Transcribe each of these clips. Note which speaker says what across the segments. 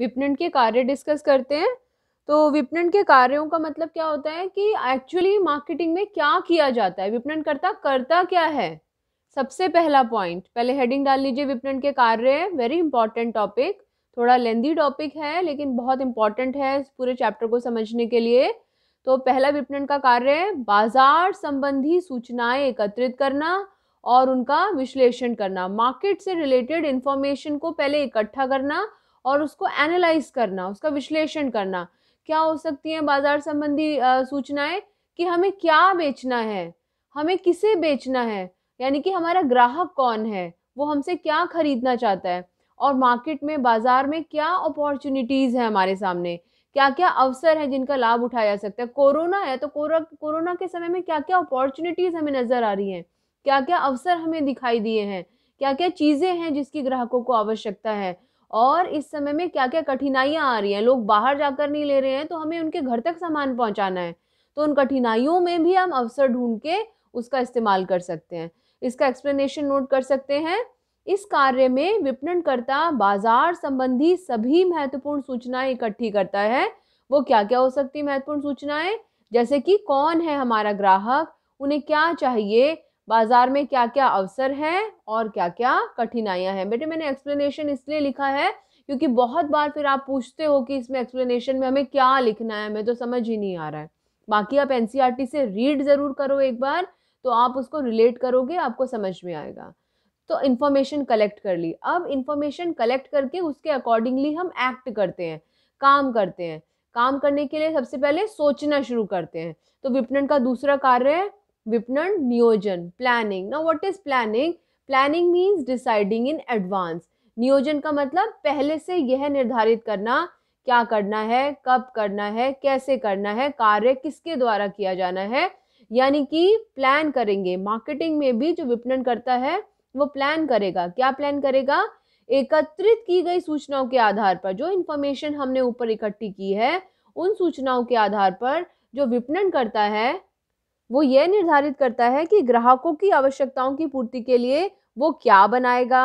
Speaker 1: विपणन के कार्य डिस्कस करते हैं तो विपणन के कार्यों का मतलब क्या होता है कि एक्चुअली मार्केटिंग में क्या किया जाता है विपणन करता करता क्या है सबसे पहला पॉइंट पहले हेडिंग डाल लीजिए विपणन के कार्य वेरी इंपॉर्टेंट टॉपिक थोड़ा लेंदी टॉपिक है लेकिन बहुत इंपॉर्टेंट है इस पूरे चैप्टर को समझने के लिए तो पहला विपणन का कार्य बाजार संबंधी सूचनाएं एकत्रित करना और उनका विश्लेषण करना मार्केट से रिलेटेड इन्फॉर्मेशन को पहले इकट्ठा करना और उसको एनालाइज करना उसका विश्लेषण करना क्या हो सकती है बाजार संबंधी सूचनाएं कि हमें क्या बेचना है हमें किसे बेचना है यानी कि हमारा ग्राहक कौन है वो हमसे क्या खरीदना चाहता है और मार्केट में बाज़ार में क्या अपॉर्चुनिटीज़ हैं हमारे सामने क्या क्या अवसर हैं जिनका लाभ उठाया जा सकता है कोरोना है तो कोरोना के समय में क्या क्या अपॉर्चुनिटीज़ हमें नज़र आ रही हैं क्या क्या अवसर हमें दिखाई दिए हैं क्या क्या चीज़ें हैं जिसकी ग्राहकों को आवश्यकता है और इस समय में क्या क्या कठिनाइयाँ आ रही हैं लोग बाहर जाकर नहीं ले रहे हैं तो हमें उनके घर तक सामान पहुँचाना है तो उन कठिनाइयों में भी हम अवसर ढूंढ के उसका इस्तेमाल कर सकते हैं इसका एक्सप्लेनेशन नोट कर सकते हैं इस कार्य में विपणनकर्ता बाजार संबंधी सभी महत्वपूर्ण सूचनाएं इकट्ठी करता है वो क्या क्या हो सकती महत्वपूर्ण सूचनाएं जैसे कि कौन है हमारा ग्राहक उन्हें क्या चाहिए बाज़ार में क्या क्या अवसर हैं और क्या क्या कठिनाइयाँ हैं बेटे मैंने एक्सप्लेनेशन इसलिए लिखा है क्योंकि बहुत बार फिर आप पूछते हो कि इसमें एक्सप्लेनेशन में हमें क्या लिखना है हमें तो समझ ही नहीं आ रहा है बाकी आप एन e से रीड ज़रूर करो एक बार तो आप उसको रिलेट करोगे आपको समझ में आएगा तो इन्फॉर्मेशन कलेक्ट कर ली अब इन्फॉर्मेशन कलेक्ट करके उसके अकॉर्डिंगली हम एक्ट करते हैं काम करते हैं काम करने के लिए सबसे पहले सोचना शुरू करते हैं तो विपणन का दूसरा कार्य है विपणन नियोजन प्लानिंग ना what is planning planning means deciding in advance नियोजन का मतलब पहले से यह निर्धारित करना क्या करना है कब करना है कैसे करना है कार्य किसके द्वारा किया जाना है यानी कि प्लान करेंगे मार्केटिंग में भी जो विपणन करता है वो प्लान करेगा क्या प्लान करेगा एकत्रित की गई सूचनाओं के आधार पर जो इन्फॉर्मेशन हमने ऊपर इकट्ठी की है उन सूचनाओं के आधार पर जो विपणन करता है वो ये निर्धारित करता है कि ग्राहकों की आवश्यकताओं की पूर्ति के लिए वो क्या बनाएगा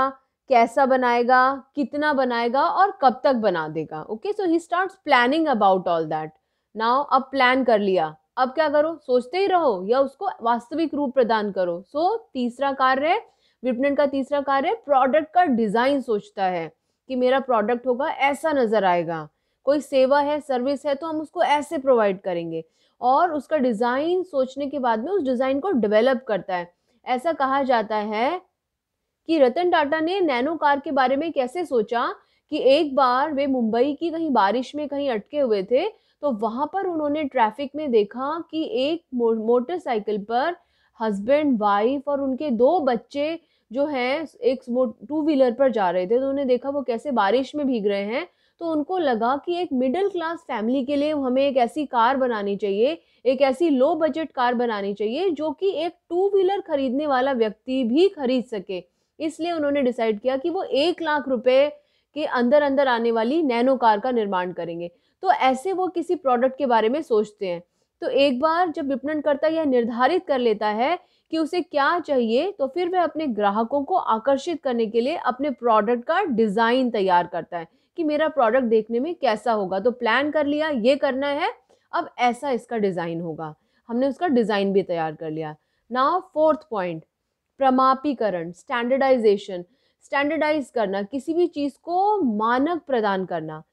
Speaker 1: कैसा बनाएगा कितना बनाएगा और कब तक बना देगा okay so he start planning about all that now अब प्लान कर लिया अब क्या करो सोचते ही रहो या उसको वास्तविक रूप प्रदान करो सो so, तीसरा कार्य विपणन का तीसरा कार्य प्रोडक्ट का डिज़ाइन सोचता है कि मेरा प्रोडक्ट होगा ऐसा नज़र आएगा कोई सेवा है सर्विस है तो हम उसको ऐसे प्रोवाइड करेंगे और उसका डिज़ाइन सोचने के बाद में उस डिज़ाइन को डेवलप करता है ऐसा कहा जाता है कि रतन टाटा ने नैनो कार के बारे में कैसे सोचा कि एक बार वे मुंबई की कहीं बारिश में कहीं अटके हुए थे तो वहाँ पर उन्होंने ट्रैफिक में देखा कि एक मो, मोटरसाइकिल पर हस्बैंड वाइफ और उनके दो बच्चे जो हैं एक टू व्हीलर पर जा रहे थे तो उन्होंने देखा वो कैसे बारिश में भीग रहे हैं तो उनको लगा कि एक मिडिल क्लास फैमिली के लिए हमें एक ऐसी कार बनानी चाहिए एक ऐसी लो बजट कार बनानी चाहिए जो कि एक टू व्हीलर खरीदने वाला व्यक्ति भी खरीद सके इसलिए उन्होंने डिसाइड किया कि वो एक लाख रुपए के अंदर अंदर आने वाली नैनो कार का निर्माण करेंगे तो ऐसे वो किसी प्रोडक्ट के बारे में सोचते हैं तो एक बार जब विपणन करता यह निर्धारित कर लेता है कि उसे क्या चाहिए तो फिर वह अपने ग्राहकों को आकर्षित करने के लिए अपने प्रोडक्ट का डिज़ाइन तैयार करता है कि मेरा प्रोडक्ट देखने में कैसा होगा तो प्लान कर लिया ये करना है अब ऐसा इसका डिज़ाइन होगा हमने उसका डिज़ाइन भी तैयार कर लिया ना फोर्थ पॉइंट प्रमापीकरण स्टैंडर्डाइजेशन स्टैंडर्डाइज करना किसी भी चीज़ को मानक प्रदान करना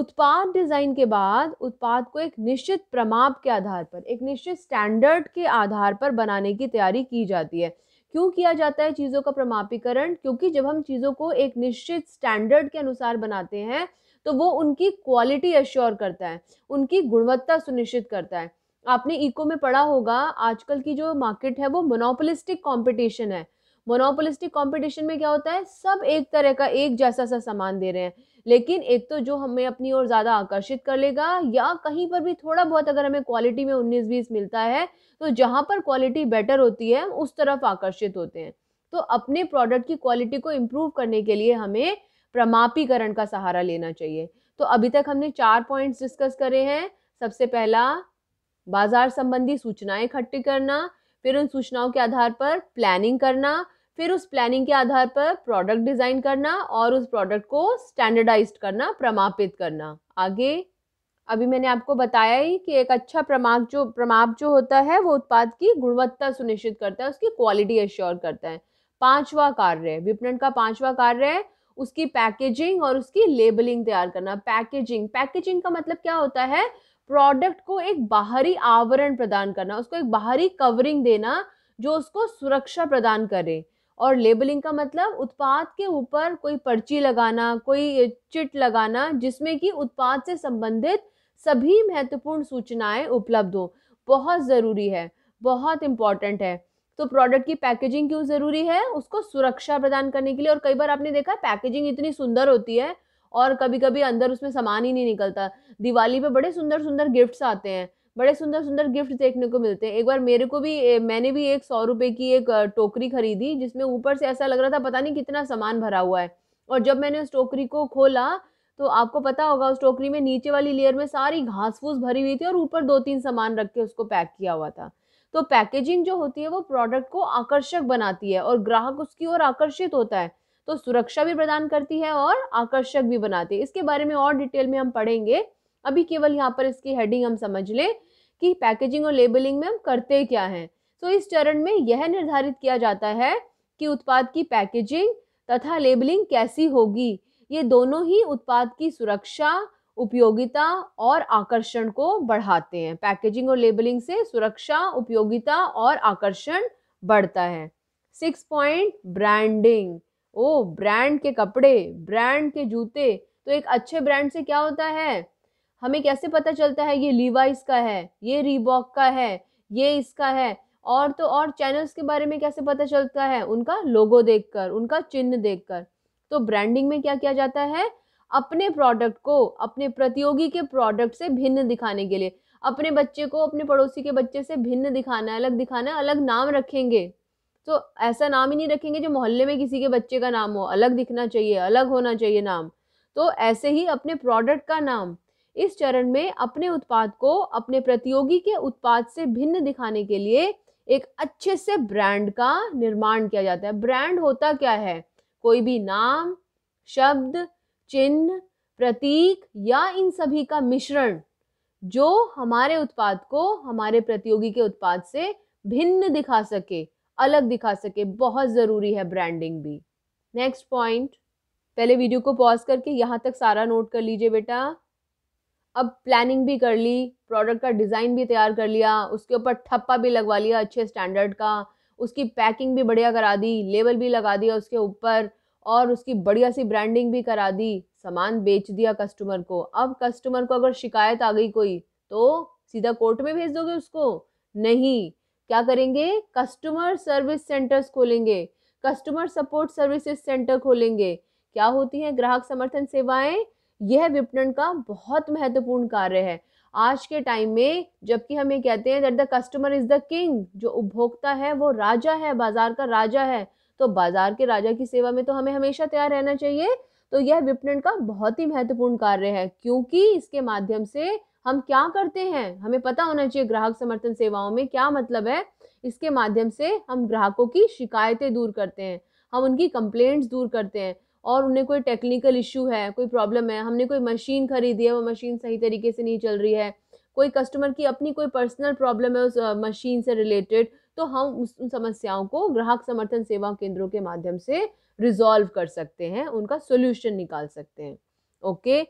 Speaker 1: उत्पाद डिज़ाइन के बाद उत्पाद को एक निश्चित प्रमाप के आधार पर एक निश्चित स्टैंडर्ड के आधार पर बनाने की तैयारी की जाती है क्यों किया जाता है चीज़ों का प्रमापीकरण क्योंकि जब हम चीज़ों को एक निश्चित स्टैंडर्ड के अनुसार बनाते हैं तो वो उनकी क्वालिटी एश्योर करता है उनकी गुणवत्ता सुनिश्चित करता है आपने इको में पढ़ा होगा आजकल की जो मार्केट है वो मोनोपोलिस्टिक कंपटीशन है मोनोपोलिस्टिक कंपटीशन में क्या होता है सब एक तरह का एक जैसा सा सामान दे रहे हैं लेकिन एक तो जो हमें अपनी ओर ज़्यादा आकर्षित कर लेगा या कहीं पर भी थोड़ा बहुत अगर हमें क्वालिटी में उन्नीस बीस मिलता है तो जहाँ पर क्वालिटी बेटर होती है उस तरफ आकर्षित होते हैं तो अपने प्रोडक्ट की क्वालिटी को इम्प्रूव करने के लिए हमें प्रमापीकरण का सहारा लेना चाहिए तो अभी तक हमने चार पॉइंट्स डिस्कस करे हैं सबसे पहला बाजार संबंधी सूचनाएं इकट्ठी करना फिर उन सूचनाओं के आधार पर प्लानिंग करना फिर उस प्लानिंग के आधार पर प्रोडक्ट डिज़ाइन करना और उस प्रोडक्ट को स्टैंडर्डाइज करना प्रमापित करना आगे अभी मैंने आपको बताया ही कि एक अच्छा प्रमाप जो प्रमाप जो होता है वो उत्पाद की गुणवत्ता सुनिश्चित करता है उसकी क्वालिटी एश्योर करता है पांचवा कार्य विपणन का पांचवा कार्य है उसकी पैकेजिंग और उसकी लेबलिंग तैयार करना पैकेजिंग पैकेजिंग का मतलब क्या होता है प्रोडक्ट को एक बाहरी आवरण प्रदान करना उसको एक बाहरी कवरिंग देना जो उसको सुरक्षा प्रदान करे और लेबलिंग का मतलब उत्पाद के ऊपर कोई पर्ची लगाना कोई चिट लगाना जिसमें कि उत्पाद से संबंधित सभी महत्वपूर्ण सूचनाएं उपलब्ध हो बहुत ज़रूरी है बहुत इंपॉर्टेंट है तो प्रोडक्ट की पैकेजिंग क्यों ज़रूरी है उसको सुरक्षा प्रदान करने के लिए और कई बार आपने देखा पैकेजिंग इतनी सुंदर होती है और कभी कभी अंदर उसमें सामान ही नहीं निकलता दिवाली पे बड़े सुंदर सुंदर गिफ्ट्स आते हैं बड़े सुंदर सुंदर गिफ्ट देखने को मिलते हैं एक बार मेरे को भी मैंने भी एक सौ रुपये की एक टोकरी खरीदी जिसमें ऊपर से ऐसा लग रहा था पता नहीं कितना सामान भरा हुआ है और जब मैंने उस टोकरी को खोला तो आपको पता होगा उस टोकरी में नीचे वाली लेयर में सारी घास फूस भरी हुई थी और ऊपर दो तीन सामान रख के उसको पैक किया हुआ था तो पैकेजिंग जो होती है वो प्रोडक्ट को आकर्षक बनाती है और ग्राहक उसकी ओर आकर्षित होता है तो सुरक्षा भी प्रदान करती है और आकर्षक भी बनाती है इसके बारे में और डिटेल में हम पढ़ेंगे अभी केवल यहाँ पर इसकी हेडिंग हम समझ लें कि पैकेजिंग और लेबलिंग में हम करते क्या हैं सो so, इस चरण में यह निर्धारित किया जाता है कि उत्पाद की पैकेजिंग तथा लेबलिंग कैसी होगी ये दोनों ही उत्पाद की सुरक्षा उपयोगिता और आकर्षण को बढ़ाते हैं पैकेजिंग और लेबलिंग से सुरक्षा उपयोगिता और आकर्षण बढ़ता है सिक्स पॉइंट ब्रांडिंग ओ ब्रांड के कपड़े ब्रांड के जूते तो एक अच्छे ब्रांड से क्या होता है हमें कैसे पता चलता है ये लीवाइस का है ये रीबॉक का है ये इसका है और तो और चैनल्स के बारे में कैसे पता चलता है उनका लोगो देखकर उनका चिन्ह देखकर तो ब्रांडिंग में क्या किया जाता है अपने प्रोडक्ट को अपने प्रतियोगी के प्रोडक्ट से भिन्न दिखाने के लिए अपने बच्चे को अपने पड़ोसी के बच्चे से भिन्न दिखाना अलग दिखाना अलग नाम रखेंगे तो ऐसा नाम ही नहीं रखेंगे जो मोहल्ले में किसी के बच्चे का नाम हो अलग दिखना चाहिए अलग होना चाहिए नाम तो ऐसे ही अपने प्रोडक्ट का नाम इस चरण में अपने उत्पाद को अपने प्रतियोगी के उत्पाद से भिन्न दिखाने के लिए एक अच्छे से ब्रांड का निर्माण किया जाता है ब्रांड होता क्या है कोई भी नाम शब्द चिन्ह प्रतीक या इन सभी का मिश्रण जो हमारे उत्पाद को हमारे प्रतियोगी के उत्पाद से भिन्न दिखा सके अलग दिखा सके बहुत ज़रूरी है ब्रांडिंग भी नेक्स्ट पॉइंट पहले वीडियो को पॉज करके यहां तक सारा नोट कर लीजिए बेटा अब प्लानिंग भी कर ली प्रोडक्ट का डिज़ाइन भी तैयार कर लिया उसके ऊपर ठप्पा भी लगवा लिया अच्छे स्टैंडर्ड का उसकी पैकिंग भी बढ़िया करा दी लेबल भी लगा दिया उसके ऊपर और उसकी बढ़िया सी ब्रांडिंग भी करा दी सामान बेच दिया कस्टमर को अब कस्टमर को अगर शिकायत आ गई कोई तो सीधा कोर्ट में भेज दोगे उसको नहीं क्या करेंगे कस्टमर सर्विस सेंटर्स खोलेंगे कस्टमर सपोर्ट सर्विसेज सेंटर खोलेंगे क्या होती हैं ग्राहक समर्थन सेवाएं यह विपणन का बहुत महत्वपूर्ण कार्य है आज के टाइम में जबकि हम ये कहते हैं that the customer is the king जो उपभोक्ता है वो राजा है बाजार का राजा है तो बाजार के राजा की सेवा में तो हमें हमेशा तैयार रहना चाहिए तो यह विपणन का बहुत ही महत्वपूर्ण कार्य है क्योंकि इसके माध्यम से हम क्या करते हैं हमें पता होना चाहिए ग्राहक समर्थन सेवाओं में क्या मतलब है इसके माध्यम से हम ग्राहकों की शिकायतें दूर करते हैं हम उनकी कंप्लेंट्स दूर करते हैं और उन्हें कोई टेक्निकल इशू है कोई प्रॉब्लम है हमने कोई मशीन खरीदी है वो मशीन सही तरीके से नहीं चल रही है कोई कस्टमर की अपनी कोई पर्सनल प्रॉब्लम है उस मशीन से रिलेटेड तो हम उन समस्याओं को ग्राहक समर्थन सेवा केंद्रों के माध्यम से रिजॉल्व कर सकते हैं उनका सोल्यूशन निकाल सकते हैं ओके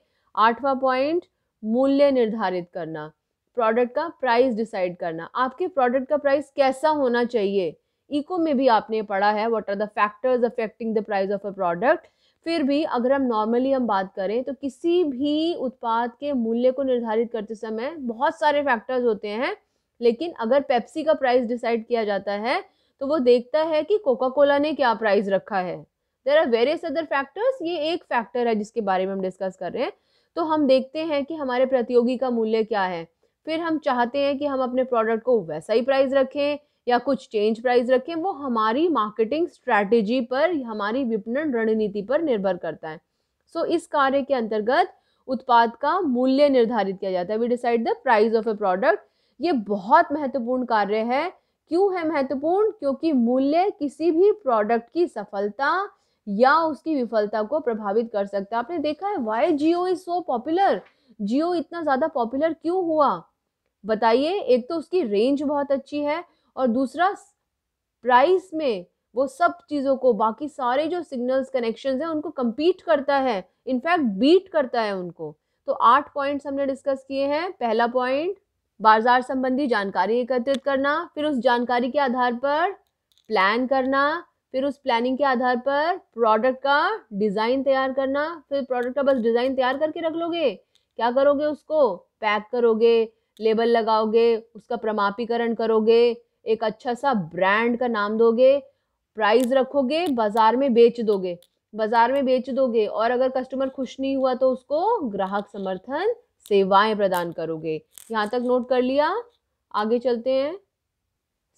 Speaker 1: आठवां पॉइंट मूल्य निर्धारित करना प्रोडक्ट का प्राइस डिसाइड करना आपके प्रोडक्ट का प्राइस कैसा होना चाहिए इको में भी आपने पढ़ा है what are the factors affecting the price of a product फिर भी अगर हम नॉर्मली हम बात करें तो किसी भी उत्पाद के मूल्य को निर्धारित करते समय बहुत सारे फैक्टर्स होते हैं लेकिन अगर पेप्सी का प्राइस डिसाइड किया जाता है तो वो देखता है कि कोका कोला ने क्या प्राइस रखा है there are various other factors ये एक फैक्टर है जिसके बारे में हम डिस्कस कर रहे हैं तो हम देखते हैं कि हमारे प्रतियोगी का मूल्य क्या है फिर हम चाहते हैं कि हम अपने प्रोडक्ट को वैसा ही प्राइस रखें या कुछ चेंज प्राइस रखें वो हमारी मार्केटिंग स्ट्रैटेजी पर हमारी विपणन रणनीति पर निर्भर करता है सो so, इस कार्य के अंतर्गत उत्पाद का मूल्य निर्धारित किया जाता है we decide the price of a product ये बहुत महत्वपूर्ण कार्य है क्यों है महत्वपूर्ण क्योंकि मूल्य किसी भी प्रोडक्ट की सफलता या उसकी विफलता को प्रभावित कर सकता है आपने देखा है why Jio is so popular Jio इतना ज़्यादा पॉपुलर क्यों हुआ बताइए एक तो उसकी रेंज बहुत अच्छी है और दूसरा प्राइस में वो सब चीज़ों को बाकी सारे जो सिग्नल्स कनेक्शन हैं उनको कम्पीट करता है इनफैक्ट बीट करता है उनको तो आठ पॉइंट्स हमने डिस्कस किए हैं पहला पॉइंट बाजार संबंधी जानकारी एकत्रित करना फिर उस जानकारी के आधार पर प्लान करना फिर उस प्लानिंग के आधार पर प्रोडक्ट का डिज़ाइन तैयार करना फिर प्रोडक्ट का बस डिज़ाइन तैयार करके रख लोगे क्या करोगे उसको पैक करोगे लेबल लगाओगे उसका प्रमापीकरण करोगे एक अच्छा सा ब्रांड का नाम दोगे प्राइस रखोगे बाज़ार में बेच दोगे बाज़ार में बेच दोगे और अगर कस्टमर खुश नहीं हुआ तो उसको ग्राहक समर्थन सेवाएं प्रदान करोगे यहाँ तक नोट कर लिया आगे चलते हैं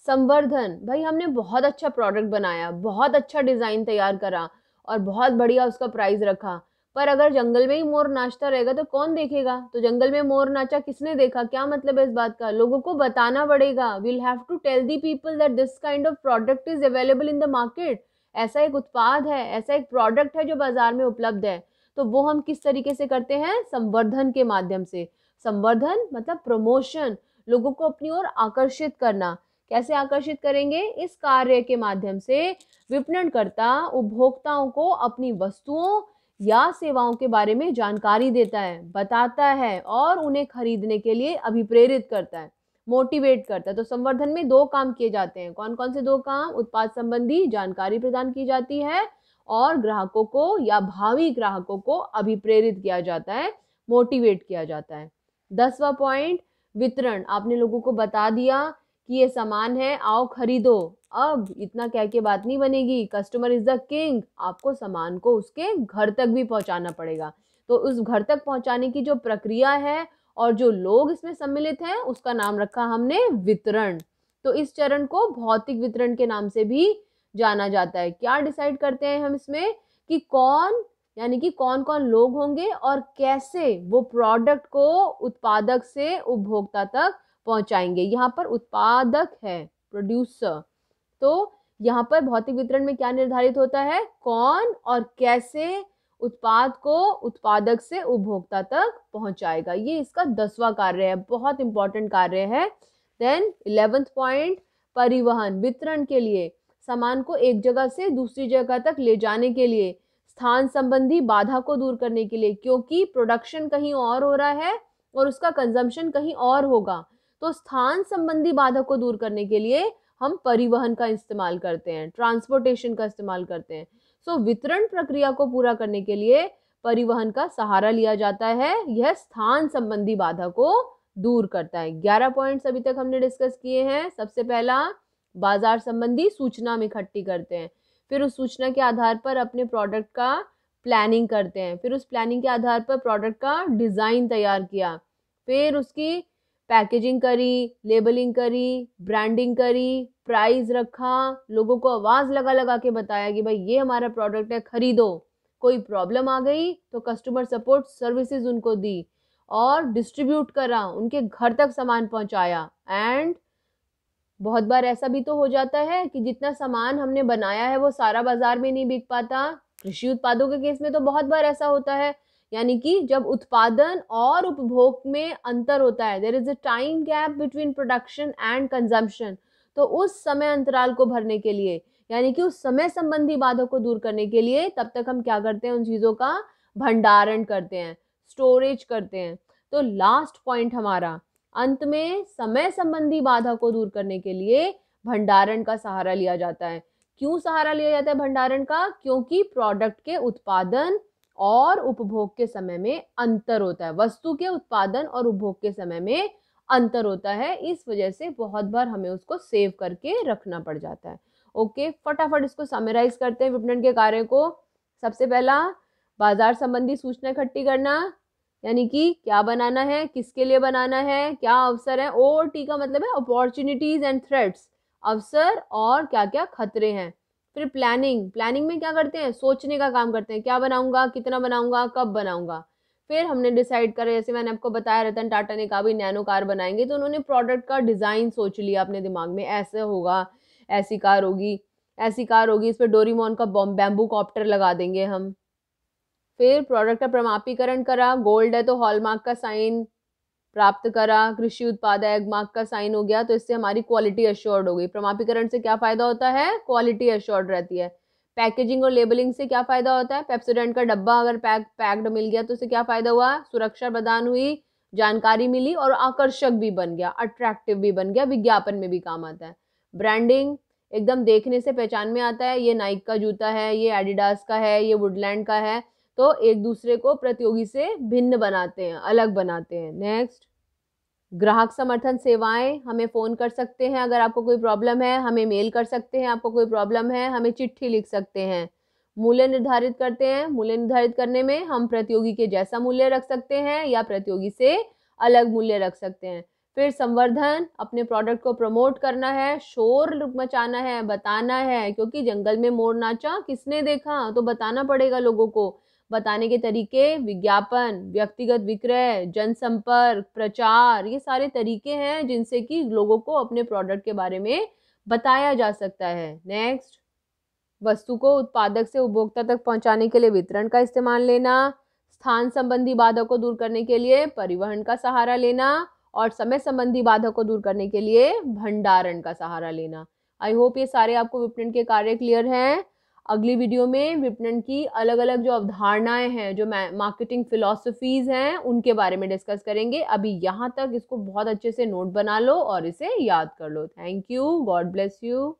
Speaker 1: संवर्धन भाई हमने बहुत अच्छा प्रोडक्ट बनाया बहुत अच्छा डिज़ाइन तैयार करा और बहुत बढ़िया उसका प्राइस रखा पर अगर जंगल में ही मोर नाचता रहेगा तो कौन देखेगा तो जंगल में मोर नाचा किसने देखा क्या मतलब है इस बात का लोगों को बताना पड़ेगा we'll have to tell the people that this kind of product is available in the market ऐसा एक उत्पाद है ऐसा एक प्रोडक्ट है जो बाजार में उपलब्ध है तो वो हम किस तरीके से करते हैं संवर्धन के माध्यम से संवर्धन मतलब प्रमोशन लोगों को अपनी ओर आकर्षित करना कैसे आकर्षित करेंगे इस कार्य के माध्यम से विपणनकर्ता उपभोक्ताओं को अपनी वस्तुओं या सेवाओं के बारे में जानकारी देता है बताता है और उन्हें खरीदने के लिए अभिप्रेरित करता है मोटिवेट करता है तो संवर्धन में दो काम किए जाते हैं कौन कौन से दो काम उत्पाद संबंधी जानकारी प्रदान की जाती है और ग्राहकों को या भावी ग्राहकों को अभिप्रेरित किया जाता है मोटिवेट किया जाता है दसवा पॉइंट वितरण आपने लोगों को बता दिया कि ये सामान है आओ खरीदो अब इतना कह के बात नहीं बनेगी कस्टमर इज़ द किंग आपको सामान को उसके घर तक भी पहुंचाना पड़ेगा तो उस घर तक पहुंचाने की जो प्रक्रिया है और जो लोग इसमें सम्मिलित हैं उसका नाम रखा हमने वितरण तो इस चरण को भौतिक वितरण के नाम से भी जाना जाता है क्या डिसाइड करते हैं हम इसमें कि कौन यानी कि कौन कौन लोग होंगे और कैसे वो प्रोडक्ट को उत्पादक से उपभोक्ता तक पहुंचाएंगे यहाँ पर उत्पादक है प्रोड्यूसर तो यहाँ पर भौतिक वितरण में क्या निर्धारित होता है कौन और कैसे उत्पाद को उत्पादक से उपभोक्ता तक पहुंचाएगा ये इसका दसवां कार्य है बहुत इंपॉर्टेंट कार्य है देन इलेवेंथ पॉइंट परिवहन वितरण के लिए सामान को एक जगह से दूसरी जगह तक ले जाने के लिए स्थान संबंधी बाधा को दूर करने के लिए क्योंकि प्रोडक्शन कहीं और हो रहा है और उसका कंजम्पशन कहीं और होगा तो स्थान संबंधी बाधा को दूर करने के लिए हम परिवहन का इस्तेमाल करते हैं ट्रांसपोर्टेशन का इस्तेमाल करते हैं सो so, वितरण प्रक्रिया को पूरा करने के लिए परिवहन का सहारा लिया जाता है यह स्थान संबंधी बाधा को दूर करता है ग्यारह पॉइंट्स अभी तक हमने डिस्कस किए हैं सबसे पहला बाजार संबंधी सूचना में इकट्ठी करते हैं फिर उस सूचना के आधार पर अपने प्रोडक्ट का प्लानिंग करते हैं फिर उस प्लानिंग के आधार पर प्रोडक्ट का डिज़ाइन तैयार किया फिर उसकी पैकेजिंग करी लेबलिंग करी ब्रांडिंग करी प्राइस रखा लोगों को आवाज़ लगा लगा के बताया कि भाई ये हमारा प्रोडक्ट है ख़रीदो कोई प्रॉब्लम आ गई तो कस्टमर सपोर्ट सर्विसेज उनको दी और डिस्ट्रीब्यूट करा उनके घर तक सामान पहुंचाया एंड बहुत बार ऐसा भी तो हो जाता है कि जितना सामान हमने बनाया है वो सारा बाज़ार में नहीं बिक पाता कृषि उत्पादों के केस में तो बहुत बार ऐसा होता है यानी कि जब उत्पादन और उपभोग में अंतर होता है there is a time gap between production and consumption तो उस समय अंतराल को भरने के लिए यानी कि उस समय संबंधी बाधों को दूर करने के लिए तब तक हम क्या करते हैं उन चीज़ों का भंडारण करते हैं स्टोरेज करते हैं तो लास्ट पॉइंट हमारा अंत में समय संबंधी बाधा को दूर करने के लिए भंडारण का सहारा लिया जाता है क्यों सहारा लिया जाता है भंडारण का क्योंकि प्रोडक्ट के उत्पादन और उपभोग के समय में अंतर होता है वस्तु के उत्पादन और उपभोग के समय में अंतर होता है इस वजह से बहुत बार हमें उसको सेव करके रखना पड़ जाता है ओके फटाफट इसको समराइज करते हैं विपणन के कार्य को सबसे पहला बाजार संबंधी सूचना इकट्ठी करना यानी कि क्या बनाना है किसके लिए बनाना है क्या अवसर है ओ टी का मतलब है अपॉर्चुनिटीज एंड थ्रेट्स अवसर और क्या क्या खतरे हैं फिर प्लानिंग प्लानिंग में क्या करते हैं सोचने का काम करते हैं क्या बनाऊंगा कितना बनाऊंगा कब बनाऊंगा फिर हमने डिसाइड करा जैसे मैंने आपको बताया रतन टाटा ने कहा भी नैनो कार बनाएंगे तो उन्होंने प्रोडक्ट का डिज़ाइन सोच लिया अपने दिमाग में ऐसे होगा ऐसी कार होगी ऐसी कार होगी इस पर डोरीमोन का बॉम बैम्बू कॉप्टर लगा देंगे हम फिर प्रोडक्ट का प्रमापीकरण करा गोल्ड है तो हॉलमार्क का साइन प्राप्त करा कृषि उत्पादक मार्क का साइन हो गया तो इससे हमारी क्वालिटी अश्योर्ड हो गई प्रमापीकरण से क्या फ़ायदा होता है क्वालिटी अश्योर्ड रहती है पैकेजिंग और लेबलिंग से क्या फ़ायदा होता है पेप्सोडेंट का डब्बा अगर पैक पैक्ड मिल गया तो उससे क्या फ़ायदा हुआ सुरक्षा प्रदान हुई जानकारी मिली और आकर्षक भी बन गया अट्रैक्टिव भी बन गया विज्ञापन में भी काम आता है ब्रांडिंग एकदम देखने से पहचान में आता है ये नाइक का जूता है ये एडिडास का है ये वुडलैंड का है तो एक दूसरे को प्रतियोगी से भिन्न बनाते हैं अलग बनाते हैं नेक्स्ट ग्राहक समर्थन सेवाएं हमें फ़ोन कर सकते हैं अगर आपको कोई प्रॉब्लम है हमें मेल कर सकते हैं आपको कोई प्रॉब्लम है हमें चिट्ठी लिख सकते हैं मूल्य निर्धारित करते हैं मूल्य निर्धारित करने में हम प्रतियोगी के जैसा मूल्य रख सकते हैं या प्रतियोगी से अलग मूल्य रख सकते हैं फिर संवर्धन अपने प्रोडक्ट को प्रमोट करना है शोर मचाना है बताना है क्योंकि जंगल में मोर नाचा किसने देखा तो बताना पड़ेगा लोगों को बताने के तरीके विज्ञापन व्यक्तिगत विक्रय जनसंपर्क प्रचार ये सारे तरीके हैं जिनसे कि लोगों को अपने प्रोडक्ट के बारे में बताया जा सकता है नेक्स्ट वस्तु को उत्पादक से उपभोक्ता तक पहुंचाने के लिए वितरण का इस्तेमाल लेना स्थान संबंधी बाधा को दूर करने के लिए परिवहन का सहारा लेना और समय संबंधी बाधा को दूर करने के लिए भंडारण का सहारा लेना आई होप ये सारे आपको विपणन के कार्य क्लियर हैं अगली वीडियो में विपणन की अलग अलग जो अवधारणाएं हैं जो मार्केटिंग फिलोसफीज़ हैं उनके बारे में डिस्कस करेंगे अभी यहाँ तक इसको बहुत अच्छे से नोट बना लो और इसे याद कर लो thank you God bless you